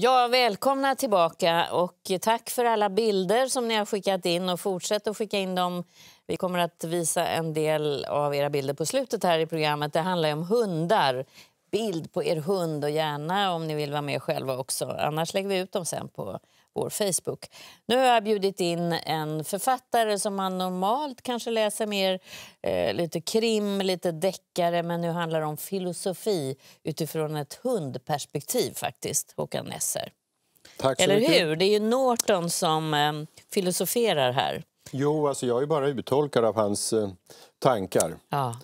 Ja, välkomna tillbaka och tack för alla bilder som ni har skickat in och fortsätt att skicka in dem. Vi kommer att visa en del av era bilder på slutet här i programmet. Det handlar om hundar. Bild på er hund och gärna om ni vill vara med själva också. Annars lägger vi ut dem sen på vår Facebook. Nu har jag bjudit in en författare som man normalt kanske läser mer eh, lite krim, lite deckare, men nu handlar det om filosofi utifrån ett hundperspektiv faktiskt, Håkan Nesser. Tack så Eller mycket. hur? Det är ju Norton som eh, filosoferar här. Jo, alltså jag är bara uttolkare av hans eh, tankar. Ja.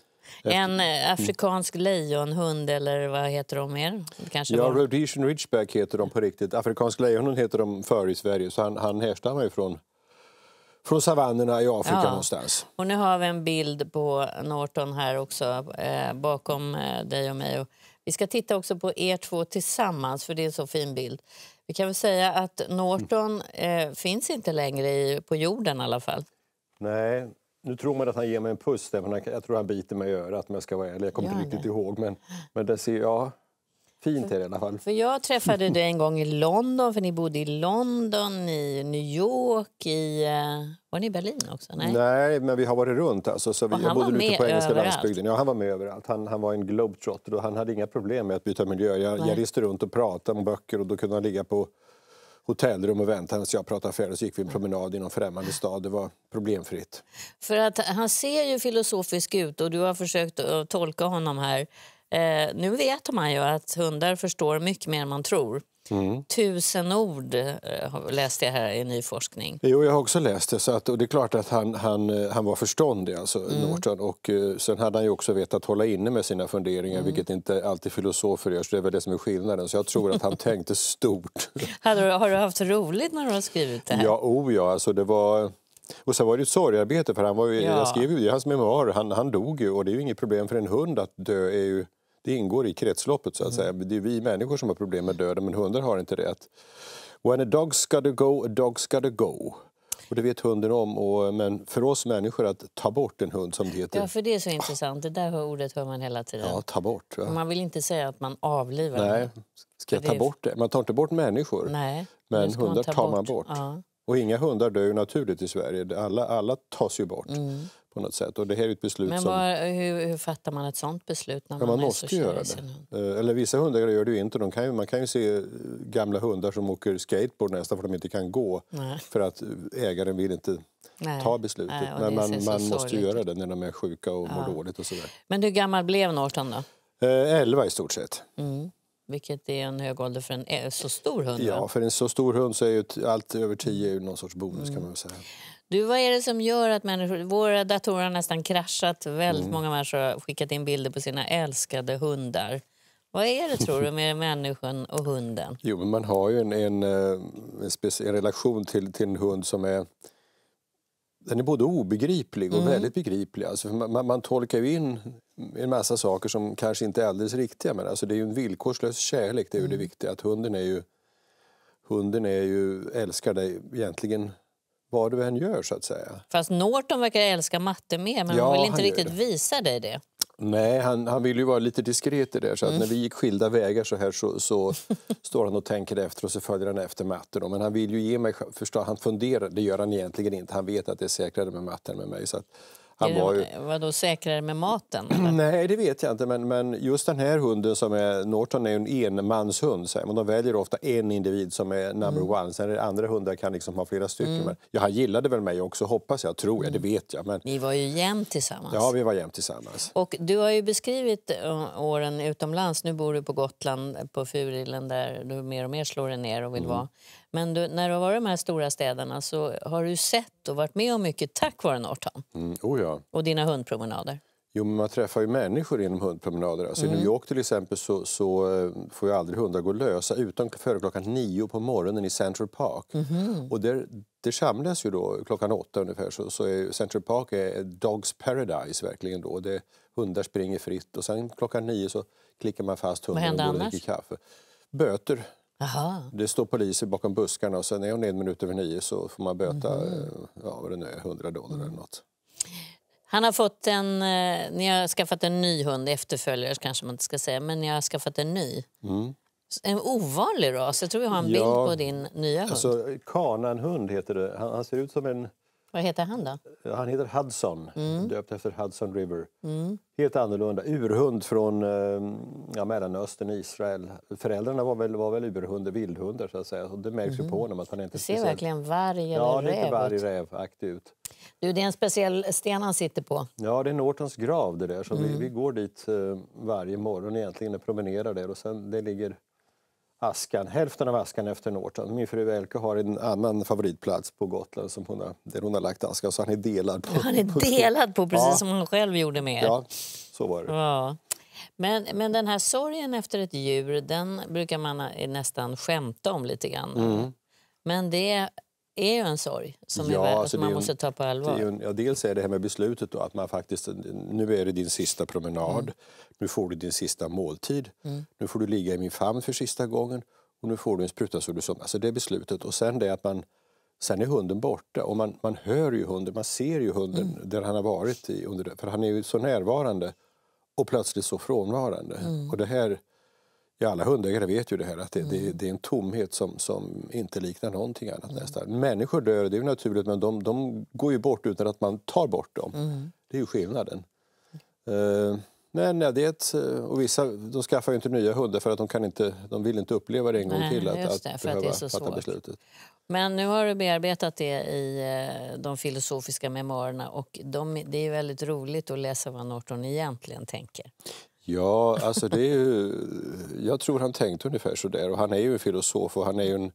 En eh, afrikansk lejonhund, eller vad heter de mer? Kanske ja, Rhodesian Ridgeback heter de på riktigt. Afrikansk lejonhund heter de för i Sverige, så han, han härstammar ju från från savannerna i Afrika ja. någonstans. Och nu har vi en bild på Norton här också eh, bakom eh, dig och mig. Och vi ska titta också på er två tillsammans för det är en så fin bild. Vi kan väl säga att Norton eh, finns inte längre i, på jorden i alla fall. Nej, nu tror man att han ger mig en puss, där, jag tror han biter mig i örat om jag ska vara ärlig. Jag kommer inte riktigt ihåg. Men, men det ser jag fint för, i alla fall. För jag träffade dig en gång i London, för ni bodde i London, i New York, i... Eh, var ni i Berlin också? Nej, Nej men vi har varit runt. Alltså, så vi, jag bodde ute på engelska överallt. landsbygden. Ja, han var med överallt. Han, han var en globetrotter och han hade inga problem med att byta miljö. Jag, jag reste runt och pratade om böcker och då kunde han ligga på hotellrum och väntade medan jag pratade färdigt. Så gick vi en promenad i någon främmande stad. Det var problemfritt. För att han ser ju filosofisk ut och du har försökt tolka honom här. Eh, nu vet man ju att hundar förstår mycket mer än man tror. Mm. Tusen ord eh, läste jag här i ny forskning. Jo, jag har också läst det. Så att, och det är klart att han, han, eh, han var förståndig, alltså, mm. Norton. Och, eh, sen hade han ju också vetat hålla inne med sina funderingar, mm. vilket inte alltid filosofer gör. Så det är väl det som är skillnaden. Så jag tror att han tänkte stort. Hade, har du haft roligt när du har skrivit det här? Ja, oh ja. Alltså, det var... Och sen var det ett sorgarbete, för han var ju, ja. jag skrev ju i hans memoarer, han, han dog ju och det är ju inget problem för en hund att dö. Är ju, det ingår i kretsloppet så att mm. säga. Det är vi människor som har problem med döden men hundar har inte det. When a dog's gotta go, a dog's gotta go. Och det vet hunden om. Och, men för oss människor att ta bort en hund som det heter... Ja, för det är så intressant. Det där ordet hör man hela tiden. Ja, ta bort. Ja. Man vill inte säga att man avlivar Nej, ska jag ta bort det? Man tar inte bort människor. Nej, men hundar man ta tar man bort. Ja. Och inga hundar dör ju naturligt i Sverige. Alla, alla tas ju bort. Mm på något sätt. Och det här är ett beslut Men var, som... hur, hur, fattar man ett sånt beslut? När man, man måste göra det. Eh, eller vissa hundar gör det ju inte. De kan ju, man kan ju se eh, gamla hundar som åker skateboard nästan för att de inte kan gå Nej. för att eh, ägaren vill inte Nej. ta beslutet. Nej, Men man, man sorgligt. måste göra det när de är sjuka och ja. mår dåligt och sådär. Men hur gammal blev Norton då? elva i stort sett. Mm. Vilket är en hög ålder för en så stor hund. Ja, för en så stor hund så är ju allt över tio är någon sorts bonus mm. kan man säga. Du, vad är det som gör att människor... Våra datorer har nästan kraschat. Väldigt mm. många människor har skickat in bilder på sina älskade hundar. Vad är det tror du med människan och hunden? Jo, men man har ju en, en, eh, en, en relation till, till en hund som är den är både obegriplig och mm. väldigt begriplig. Alltså man, man, tolkar ju in en massa saker som kanske inte är alldeles riktiga. Men alltså det är ju en villkorslös kärlek, det är ju mm. det viktiga. Att hunden är ju, hunden är ju, älskar dig egentligen vad du än gör. så att säga. Fast Norton verkar älska matte mer, men ja, han vill inte han riktigt visa dig det. Nej, han, han vill ju vara lite diskret i det. Så att mm. När vi gick skilda vägar så här så, så står han och tänker efter och så följer han efter matte. Då. Men han vill ju ge mig... Förstå, han funderar, det gör han egentligen inte. Han vet att det är säkrare med matte än med mig. Så att, han var ju... Vad då säkrare med maten? Nej, det vet jag inte. Men, men just den här hunden som är Norton är en enmanshund. de väljer ofta en individ som är number mm. one. Sen är andra hundar kan liksom ha flera stycken. Mm. Men, ja, han gillade väl mig också, hoppas jag, tror jag. Mm. Det vet jag. Men... Ni var ju jämt tillsammans. Ja, vi var jämt tillsammans. Och du har ju beskrivit eh, åren utomlands. Nu bor du på Gotland, på Furillen där du mer och mer slår dig ner och vill mm. vara. Men du, när du har varit i de här stora städerna så har du sett och varit med om mycket tack vare Norton. Mm, oh ja. Och dina hundpromenader. Jo, men man träffar ju människor inom hundpromenader. Alltså mm. I New mm. York till exempel så, så eh, får ju aldrig hundar gå lösa utan före klockan nio på morgonen i Central Park. Mm. Och där, det samlas ju då klockan åtta ungefär så, så är Central Park är dogs paradise verkligen då. Det, hundar springer fritt och sen klockan nio så klickar man fast hunden och går och dricker kaffe. Böter Aha. Det står poliser bakom buskarna och sen är hon en minut över nio så får man böta mm. ja, vad det nu är, 100 dollar eller mm. nåt. Han har fått en, eh, ni har skaffat en ny hund, efterföljare kanske man inte ska säga, men ni har skaffat en ny. Mm. En ovanlig ras, jag tror vi har en bild på din nya hund. Alltså, kananhund heter det, han, han ser ut som en vad heter han då? Eh, han heter Hudson, mm. döpt efter Hudson River. Mm. Helt annorlunda. Urhund från eh, ja, Mellanöstern, Israel. Föräldrarna var väl, var väl urhunder, vildhundar så att säga. det märks mm. på honom att han inte... Du ser verkligen varg eller ja, räv Ja, ut. Du, det är en speciell sten han sitter på. Ja, det är Nortons grav det där. Så mm. vi, vi, går dit eh, varje morgon egentligen och promenerar där. Och sen det ligger askan, hälften av askan efter Norton. Min fru Elke har en annan favoritplats på Gotland som hon har, där hon har lagt askan, så han är delad. På, han är delad på, precis ja. som hon själv gjorde med er. Ja, så var det. Ja. Men, men den här sorgen efter ett djur, den brukar man eh, nästan skämta om lite grann. Mm. Men det är ju en sorg som ja, alltså är, alltså man en, måste ta på allvar. En, ja, dels är det här med beslutet då, att man faktiskt, nu är det din sista promenad, mm. nu får du din sista måltid, mm. nu får du ligga i min famn för sista gången och nu får du en spruta så du somnar. Alltså det är beslutet. Och sen det att man, sen är hunden borta och man, man hör ju hunden, man ser ju hunden mm. där han har varit, i, under, för han är ju så närvarande och plötsligt så frånvarande. Mm. Och det här Ja, alla hundägare vet ju det här att det, mm. det, det är en tomhet som, som inte liknar någonting annat mm. nästan. Människor dör, det är naturligt, men de, de, går ju bort utan att man tar bort dem. Mm. Det är ju skillnaden. Uh, men ja, det är ett, eh, och vissa de skaffar ju inte nya hundar för att de, kan inte, de vill inte uppleva det en gång Nej, till att, det, att behöva att fatta svårt. beslutet. Men nu har du bearbetat det i eh, de filosofiska memoarerna och de, det är väldigt roligt att läsa vad Norton egentligen tänker. Ja, alltså det är ju, jag tror han tänkte ungefär så där. Och han är ju en filosof och han är ju en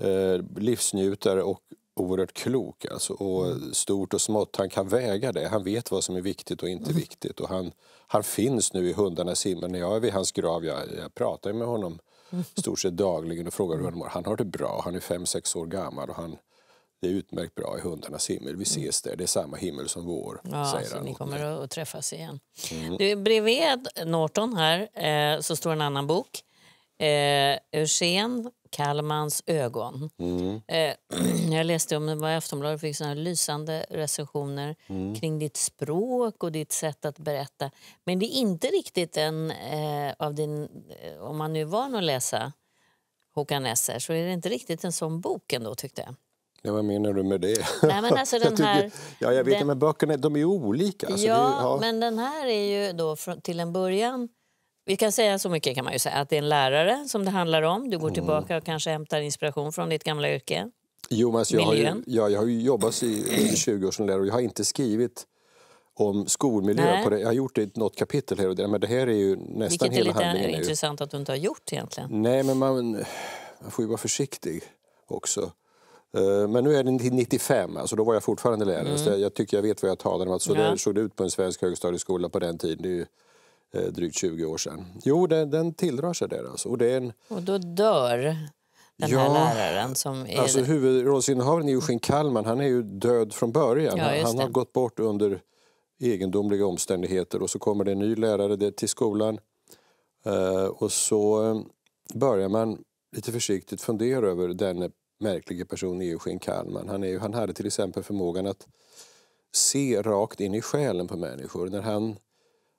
eh, livsnjutare och oerhört klok. Alltså, och mm. Stort och smått, han kan väga det. Han vet vad som är viktigt och inte mm. viktigt. Och han, han finns nu i hundarnas himmel. När jag är vid hans grav, jag, jag pratar med honom mm. stort sett dagligen och frågar hur mm. han mår. Han har det bra, han är 5-6 år gammal och han, det är utmärkt bra i hundarnas himmel. Vi mm. ses där, det är samma himmel som vår. Ja, säger han. ni kommer att träffas igen. Mm. Du, bredvid Norton här eh, så står en annan bok. Eh, Eugen Kallmans ögon. Mm. Eh, jag läste om det var Aftonbladet fick såna lysande recensioner mm. kring ditt språk och ditt sätt att berätta. Men det är inte riktigt en eh, av din, eh, om man nu är van att läsa Håkan Nesser så är det inte riktigt en sån bok ändå tyckte jag. Ja, vad menar du med det? Nej, men alltså den här, ja, jag vet den, men böckerna de är olika. Alltså ja, är, ja, men den här är ju då till en början... Vi kan säga så mycket kan man ju säga, att det är en lärare som det handlar om. Du går mm. och kanske hämtar inspiration från ditt gamla yrke. Jo, men alltså, jag, har ju, ja, jag har ju jobbat i 20 år som lärare och jag har inte skrivit om skolmiljö. På det. Jag har gjort det i något kapitel här och där, men det här är ju nästan hela handlingen. Vilket är lite intressant att du inte har gjort egentligen. Nej, men man, man får ju vara försiktig också. Eh, men nu är det 95, alltså då var jag fortfarande lärare. Mm. Så jag tycker jag vet vad jag talar om. Att alltså, så där såg det ut på en svensk högstadieskola på den tiden. Det är ju eh, drygt 20 år sedan. Jo, den, den tilldrar sig där. Alltså. Och, det är en... och då dör den ja, här läraren? Som är... alltså, huvudrollsinnehavaren Eugen Kallman han är ju död från början. Ja, han har gått bort under egendomliga omständigheter och så kommer det en ny lärare till skolan. Eh, och så börjar man lite försiktigt fundera över denne märkliga person är Eugen Kallman. Han, är, han hade till exempel förmågan att se rakt in i själen på människor. När han,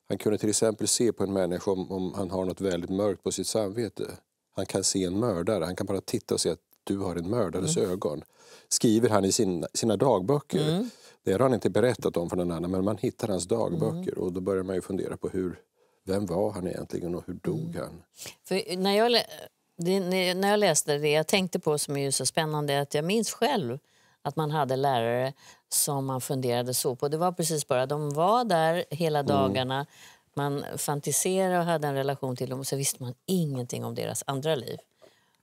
han kunde till exempel se på en människa om, om han har något väldigt mörkt på sitt samvete. Han kan se en mördare. Han kan bara titta och se att du har en mördares mm. ögon. Skriver han i sin, sina dagböcker. Mm. Det har han inte berättat om för någon annan, men man hittar hans dagböcker. Mm. Och då börjar man ju fundera på hur, vem var han egentligen och hur dog mm. han? För när jag det, när jag läste det jag tänkte på som är så spännande är att jag minns själv att man hade lärare som man funderade så på. Det var precis bara, de var där hela mm. dagarna. Mm. Man fantiserade och hade en relation till dem och så visste man ingenting om deras andra liv.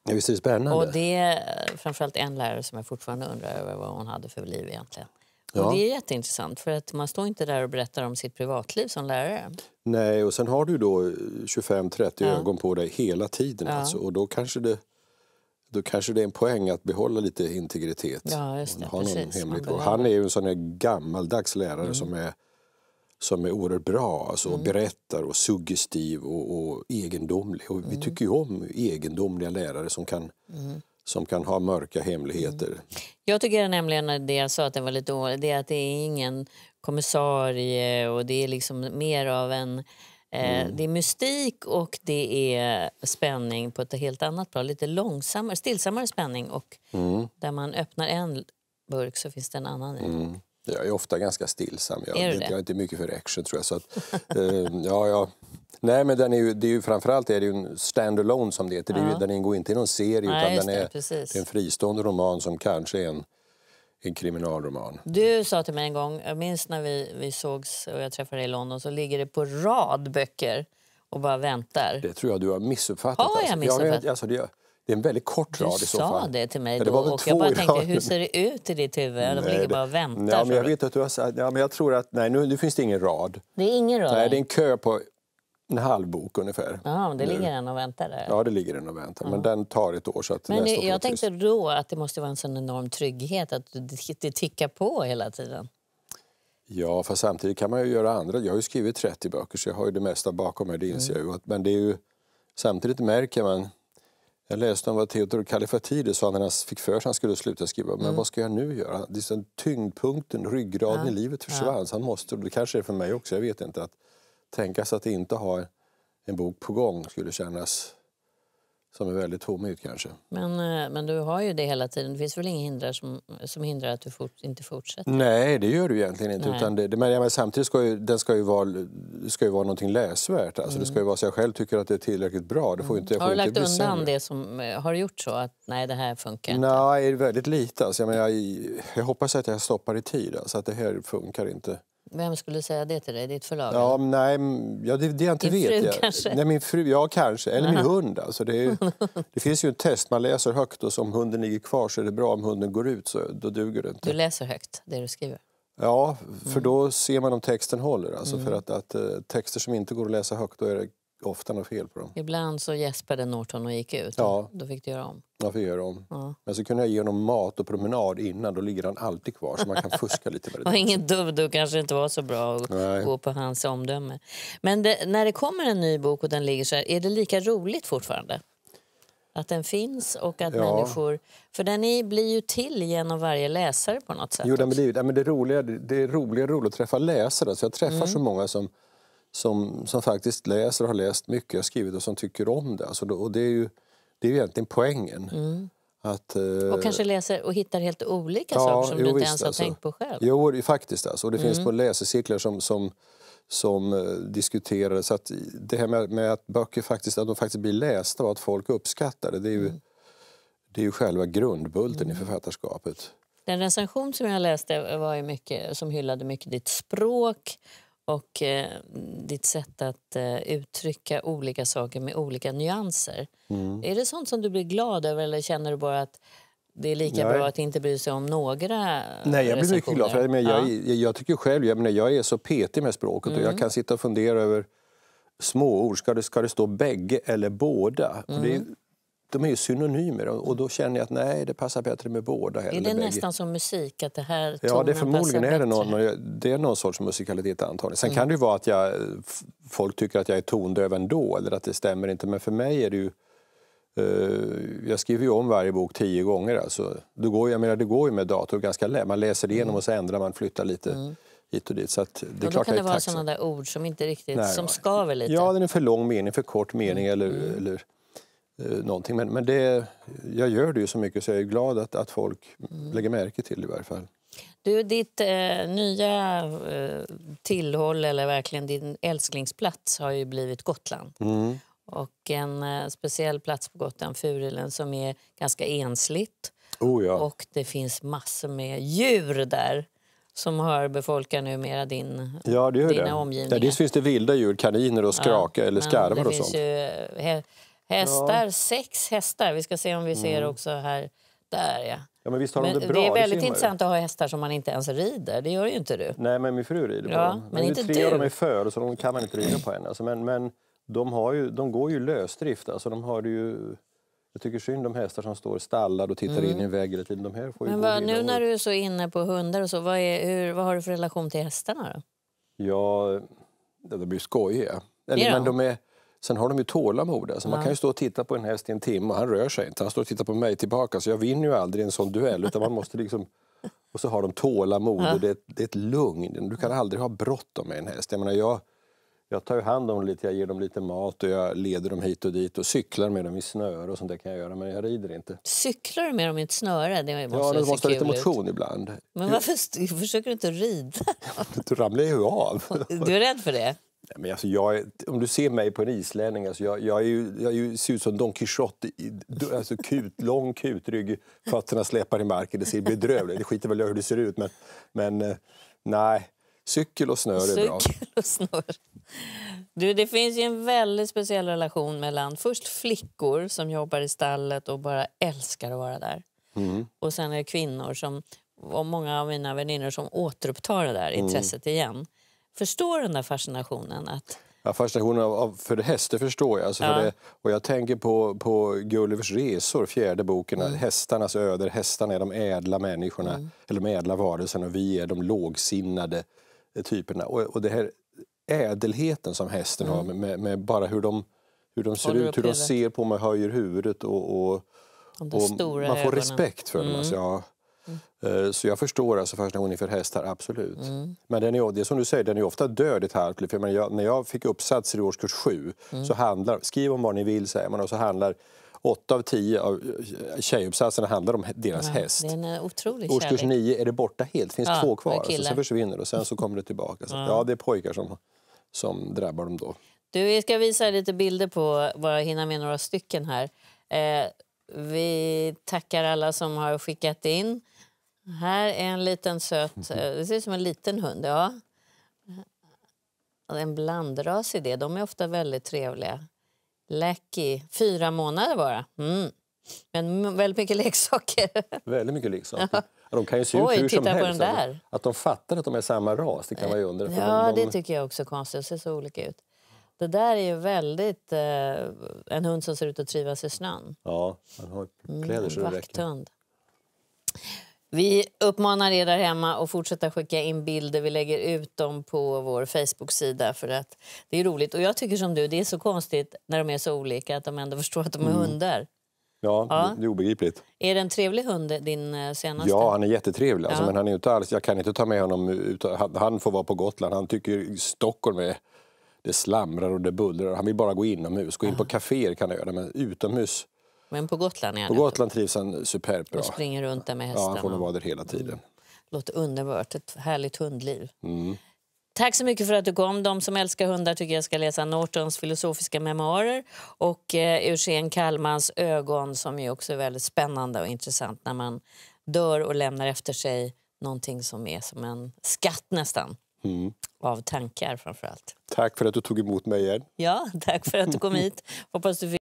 Ja, visst är det spännande? Och det är eh, framförallt en lärare som jag fortfarande undrar över vad hon hade för liv egentligen. Ja. Och det är jätteintressant för att man står inte där och berättar om sitt privatliv som lärare. Nej, och sen har du då 25-30 ja. ögon på dig hela tiden ja. alltså, och då kanske det då kanske det är en poäng att behålla lite integritet. Ja, just det, ha någon hemlighet. han är ju en sån här gammaldags lärare mm. som, är, som är oerhört bra alltså, mm. och berättar och suggestiv och, och egendomlig. Och mm. Vi tycker ju om egendomliga lärare som kan mm som kan ha mörka hemligheter. Mm. Jag tycker nämligen det jag sa att den var lite dålig, det är att det är ingen kommissarie och det är liksom mer av en eh, Mm. Det är mystik och det är spänning på ett helt annat plan. Lite långsammare, stillsammare spänning. Och mm. Där man öppnar en burk så finns det en annan i. Mm. Jag är ofta ganska stillsam. Jag, är jag, jag är inte mycket för action, tror jag. Så att, eh, ja, jag Nej, men den är ju, det är ju framförallt är det ju en standalone som det heter. Ja. Den ingår inte i någon serie Nej, utan den är, det, det är en fristående roman som kanske är en, en kriminalroman. Du sa till mig en gång, jag minns när vi, vi sågs och jag träffade dig i London, så ligger det på rad böcker och bara väntar. Det tror jag du har missuppfattat. Har jag alltså. missuppfattat? Alltså, jag, alltså, det, det är en väldigt kort du rad i så fall. Du sa det till mig då och jag bara tänkte, hur ser det ut i ditt huvud? Nej, ligger bara och väntar. Nej, men jag vet att du har, ja, men jag tror att, nej nu, nu finns det ingen rad. Det är ingen rad? Nej, det är en kö på en halv bok ungefär. Ja, men det nu. ligger den och väntar där? Ja, det ligger den och väntar. Ja. Men den tar ett år. Så att men jag, jag tänkte då att det måste vara en sån enorm trygghet att det, tickar på hela tiden. Ja, för samtidigt kan man ju göra andra. Jag har ju skrivit 30 böcker så jag har ju det mesta bakom mig, det mm. inser mm. jag ju. Men det är ju, samtidigt märker man jag läste om vad Theodor Kallifatides sa när han fick för sig att han skulle sluta skriva. Men mm. vad ska jag nu göra? Det är tyngdpunkten, ryggraden ja. i livet försvann. Ja. Så han måste, det kanske är för mig också, jag vet inte. att tänka sig att inte ha en bok på gång skulle kännas som är väldigt tom ut kanske. Men, eh, men du har ju det hela tiden. Det finns väl inget hindrar som, som hindrar att du fort, inte fortsätter? Nej, det gör du egentligen inte. Utan det, men, ja, men samtidigt ska ju, den ska ju vara, ska ju vara någonting läsvärt. Alltså, mm. Det ska ju vara så jag själv tycker att det är tillräckligt bra. Det får mm. inte, jag får mm. har du inte lagt undan det som... Eh, har gjort så? Att nej, det här funkar inte? Nej, väldigt lite. Alltså, jag, men, jag, jag hoppas att jag stoppar i tid. Alltså, att det här funkar inte. Vem skulle säga det till dig? Ditt förlag? Ja, nej, ja, det, det jag inte Din vet. Fru, jag. Kanske? Nej, min fru, ja kanske. Eller min hund. Alltså, det, är, det finns ju en test, man läser högt och om hunden ligger kvar så är det bra. Om hunden går ut så då duger det inte. Du läser högt, det du skriver? Ja, för mm. då ser man om texten håller. Alltså, mm. För att, att eh, texter som inte går att läsa högt då är det ofta något fel på dem. Ibland så gäspade Norton och gick ut. Ja. Då fick du göra om. Jag fick göra om. Ja. Men så kunde jag ge honom mat och promenad innan. Då ligger han alltid kvar så man kan fuska lite med det. Och inget dubb, då kanske inte var så bra att Nej. gå på hans omdöme. Men det, när det kommer en ny bok och den ligger så här, är det lika roligt fortfarande? Att den finns och att ja. människor... För den är, blir ju till genom varje läsare på något sätt. Jo, den blir, ja, men det, är roligare, det är roligare roligt att träffa läsare. Så jag träffar mm. så många som som, som faktiskt läser och har läst mycket jag skrivit och som tycker om det. Alltså, och det är ju det är egentligen poängen. Mm. Att, eh, och kanske läser och hittar helt olika ja, saker som jo, du inte visst, ens har alltså. tänkt på själv. Jo, faktiskt. Alltså. Och det mm. finns på läsecirklar som, som, som eh, diskuterade. Så att det här med, med, att böcker faktiskt, att de faktiskt blir lästa och att folk uppskattar det, det är ju, mm. det är ju själva grundbulten mm. i författarskapet. Den recension som jag läste var ju mycket, som hyllade mycket ditt språk och eh, ditt sätt att eh, uttrycka olika saker med olika nyanser. Mm. Är det sånt som du blir glad över eller känner du bara att det är lika Nej. bra att inte bry sig om några Nej, jag blir mycket glad. För jag, ja. jag, jag, tycker själv, jag, menar, jag är så petig med språket mm. och jag mm. kan sitta och fundera över småord. Ska det, ska det stå bägge eller båda? Mm. Det, de är ju synonymer och då känner jag att nej, det passar bättre med båda. Är det nästan som musik? att det här Ja, det är förmodligen är det, någon, det är någon sorts musikalitet antagligen. Sen mm. kan det ju vara att jag, folk tycker att jag är tondöv ändå eller att det stämmer inte. Men för mig är det ju... Eh, jag skriver ju om varje bok tio gånger. Alltså. Det, går, jag menar, det går ju med dator ganska lätt. Man läser igenom mm. och så ändrar man, flyttar lite. Mm hit och dit. Så att det och då kan det vara sådana där ord som inte riktigt Nej, som skaver lite. Ja, den är för lång mening, för kort mening mm. eller, mm. eller Eh, någonting. Men, men det, jag gör det ju så mycket så jag är glad att, att folk mm. lägger märke till det i varje fall. Du, ditt eh, nya eh, tillhåll, eller verkligen din älsklingsplats, har ju blivit Gotland. Mm. Och en eh, speciell plats på Gotland, Furulen, som är ganska ensligt. Oh ja. Och det finns massor med djur där som har befolkar numera din, ja, det gör dina det. omgivningar. Ja, dels finns det vilda djur, kaniner och skraka ja, eller skarvar och sånt. Ju, eh, Hästar, ja. sex hästar. Vi ska se om vi ser mm. också här. Där, ja. Ja, men visst har de det, bra, det är väldigt intressant att ha hästar som man inte ens rider. Det gör ju inte du. Nej, men min fru rider på dem. Men, men inte tre du. av dem är föl, så de kan man inte rida på henne. Alltså, men men de, har ju, de går ju lösdrift. Alltså, de har ju... Jag tycker synd om hästar som står stallade och tittar mm. in i mm. en vägg De här får men vad, nu när du är så inne på hundar och så, vad, är, hur, vad har du för relation till hästarna då? Ja, de blir skojiga. Eller, men de är, Sen har de ju tålamod. Alltså man kan ju stå och titta på en häst i en timme, han rör sig inte. Han står och tittar på mig tillbaka, så jag vinner ju aldrig en sån duell. Utan man måste liksom... Och så har de tålamod och det, det är ett lugn. Du kan aldrig ha bråttom med en häst. Jag, menar, jag, jag tar ju hand om dem lite, jag ger dem lite mat och jag leder dem hit och dit och cyklar med dem i snöre och sånt där kan jag göra, men jag rider inte. Cyklar du med dem i ett snöre? Det måste ja, det måste lite motion ut. ibland. Men varför försöker du inte rida? du ramlar ju av. Du är rädd för det? men alltså jag, om du ser mig på en islänning, alltså jag, jag, är ju, jag är ju, ser ut som Don Quijote. Alltså kut, lång kutrygg, fötterna släpar i marken. Det ser bedrövligt ut. Det skiter väl hur det ser ut. Men, men eh, nej, cykel och snör cykel är bra. Cykel och snör. Du, det finns ju en väldigt speciell relation mellan först flickor som jobbar i stallet och bara älskar att vara där. Mm. Och sen är det kvinnor som, och många av mina vänner som återupptar det där mm. intresset igen förstår den där fascinationen? Att... Ja, fascinationen av, av, för hästar förstår jag. Alltså ja. det, och jag tänker på, på Gullivers resor, fjärde boken. Mm. Hästarnas öder. Hästarna är de ädla människorna, mm. eller de ädla varelserna och vi är de lågsinnade eh, typerna. Och, och det här ädelheten som hästen mm. har med, med, bara hur de, hur de ser ut, hur de ser på mig, höjer huvudet och, och, och man får ögonen. respekt för dem. Alltså, mm. ja. Mm. Eh, så jag förstår alltså fascinationen för hästar, absolut. Mm. Men den är, det är som du säger, den är ofta dödligt halklig. För jag, när jag fick uppsatser i årskurs 7, mm. så handlar, skriv om vad ni vill säger man, och så handlar 8 av 10 av eh, tjejuppsatserna handlar om deras ja, häst. Det är en eh, otrolig Årskurs 9 är det borta helt, finns ja, två kvar. Så sen försvinner och sen så kommer det tillbaka. Så, ja. ja, det är pojkar som, som drabbar dem då. Du, vi ska visa lite bilder på, bara hinna med några stycken här. Eh, vi tackar alla som har skickat in. Här är en liten söt... Eh, det ser ut som en liten hund. ja. En blandras i det. De är ofta väldigt trevliga. Läcky. Fyra månader bara. Mm. Men väldigt mycket leksaker. Väldigt mycket leksaker. De kan ju se ut Oj, hur som helst. Att de fattar att de är samma ras, det kan vara under. Ja, de, de... det tycker jag också är konstigt. De ser så olika ut. Det där är ju väldigt... Eh, en hund som ser ut att trivas i snön. Ja, han har kläder mm, det räcker. Vakthund. Vi uppmanar er där hemma att fortsätta skicka in bilder. Vi lägger ut dem på vår Facebook-sida för att det är roligt. Och jag tycker som du, det är så konstigt när de är så olika att de ändå förstår att de är mm. hundar. Ja, ja, det är obegripligt. Är det en trevlig hund, din eh, senaste? Ja, han är jättetrevlig. Alltså, Men han är inte alls, jag kan inte ta med honom ut. Han får vara på Gotland. Han tycker Stockholm är... Det slamrar och det bullrar. Han vill bara gå inomhus. Gå in ja. på kaféer kan han göra, men utomhus men på Gotland är han På Gotland trivs han superbra. Och springer runt där med hästarna. Ja, han får vara där hela tiden. Mm. Låter underbart. Ett härligt hundliv. Mm. Tack så mycket för att du kom. De som älskar hundar tycker jag ska läsa Nortons filosofiska memoarer och eh, Eugen Kallmans ögon som ju också är väldigt spännande och intressant när man dör och lämnar efter sig någonting som är som en skatt nästan. Mm. Av tankar framför Tack för att du tog emot mig igen. Ja, tack för att du kom hit. Hoppas du fick